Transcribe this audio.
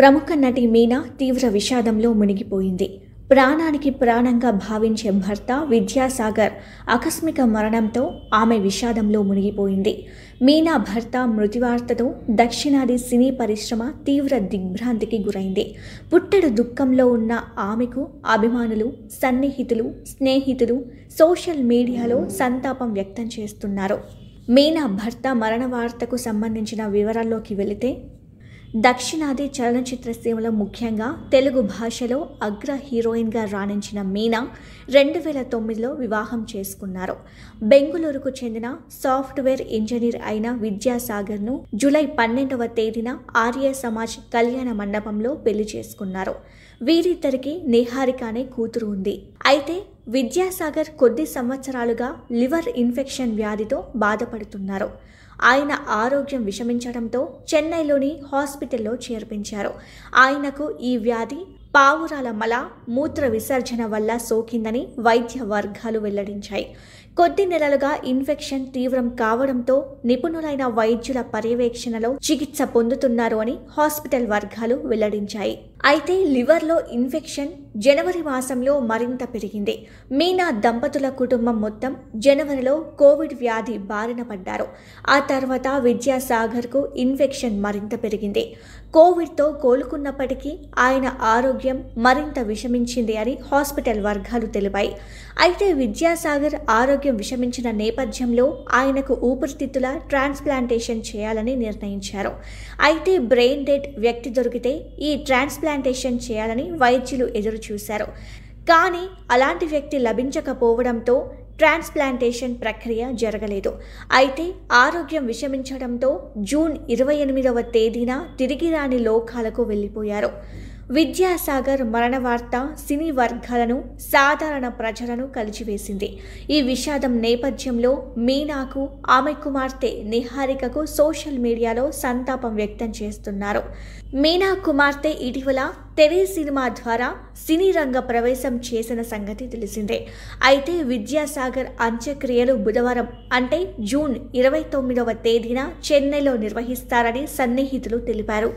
ప్రముఖ నటి మీనా తీవ్ర విషాదంలో మునిగిపోయింది ప్రాణానికి ప్రాణంగా భావించే భర్త విద్యాసాగర్ ఆకస్మిక మరణంతో ఆమె విషాదంలో మునిగిపోయింది మీనా భర్త మృతివార్తతో దక్షిణాది సినీ పరిశ్రమ తీవ్ర దిగ్భ్రాంతికి గురైంది పుట్టడు దుఃఖంలో ఉన్న ఆమెకు అభిమానులు సన్నిహితులు స్నేహితులు సోషల్ మీడియాలో సంతాపం వ్యక్తం చేస్తున్నారు మీనా భర్త మరణ వార్తకు సంబంధించిన వివరాల్లోకి వెళితే దక్షిణాది చలనచిత్ర సీమలో ముఖ్యంగా తెలుగు భాషలో అగ్ర హీరోయిన్గా రాణించిన మీనా రెండు వేల తొమ్మిదిలో వివాహం చేసుకున్నారు బెంగుళూరుకు చెందిన సాఫ్ట్వేర్ ఇంజనీర్ అయిన విద్యాసాగర్ను జూలై పన్నెండవ తేదీన ఆర్య సమాజ్ కళ్యాణ మండపంలో పెళ్లి చేసుకున్నారు వీరిద్దరికి నిహారిక అనే కూతురు ఉంది అయితే విద్యాసాగర్ కొద్ది సంవత్సరాలుగా లివర్ ఇన్ఫెక్షన్ వ్యాధితో బాధపడుతున్నారు ఆయన ఆరోగ్యం విషమించడంతో చెన్నైలోని హాస్పిటల్లో చేర్పించారు ఆయనకు ఈ వ్యాధి పావురాల మల మూత్ర విసర్జన వల్ల సోకిందని వైద్య వర్గాలు వెల్లడించాయి కొద్ది నెలలుగా ఇన్ఫెక్షన్ తీవ్రం కావడంతో నిపుణులైన వైద్యుల పర్యవేక్షణలో చికిత్స పొందుతున్నారు అని హాస్పిటల్ వర్గాలు వెల్లడించాయి అయితే లివర్లో ఇన్ఫెక్షన్ జనవరి మాసంలో మరింత పెరిగింది మీనా దంపతుల కుటుంబం మొత్తం జనవరిలో కోవిడ్ వ్యాధి బారిన పడ్డారు ఆ తర్వాత విద్యాసాగర్కు ఇన్ఫెక్షన్ మరింత పెరిగింది కోవిడ్తో కోలుకున్నప్పటికీ ఆయన ఆరోగ్యం మరింత విషమించింది అని హాస్పిటల్ వర్గాలు తెలిపాయి అయితే విద్యాసాగర్ ఆరోగ్య ఆరోగ్యం విషమించిన నేపథ్యంలో ఆయనకు ఊపిరితిత్తుల ట్రాన్స్ప్లాంటేషన్ చేయాలని నిర్ణయించారు అయితే బ్రెయిన్ డెడ్ వ్యక్తి దొరికితే ఈ ట్రాన్స్ప్లాంటేషన్ చేయాలని వైద్యులు ఎదురు చూశారు కానీ అలాంటి వ్యక్తి లభించకపోవడంతో ట్రాన్స్ప్లాంటేషన్ ప్రక్రియ జరగలేదు అయితే ఆరోగ్యం విషమించడంతో జూన్ ఇరవై ఎనిమిదవ తేదీన తిరిగి రాని లోకాలకు వెళ్ళిపోయారు విద్యాసాగర్ మరణ వార్త సినీ వర్గాలను సాధారణ ప్రజలను కలిచివేసింది ఈ విషాదం నేపథ్యంలో మీనాకు ఆమె కుమార్తె నిహారికకు సోషల్ మీడియాలో సంతాపం వ్యక్తం చేస్తున్నారు మీనా కుమార్తె ఇటీవల తెరే సినిమా ద్వారా సినీ రంగ ప్రవేశం చేసిన సంగతి తెలిసిందే అయితే విద్యాసాగర్ అంత్యక్రియలు బుధవారం అంటే జూన్ ఇరవై తొమ్మిదవ తేదీన చెన్నైలో నిర్వహిస్తారని సన్నిహితులు తెలిపారు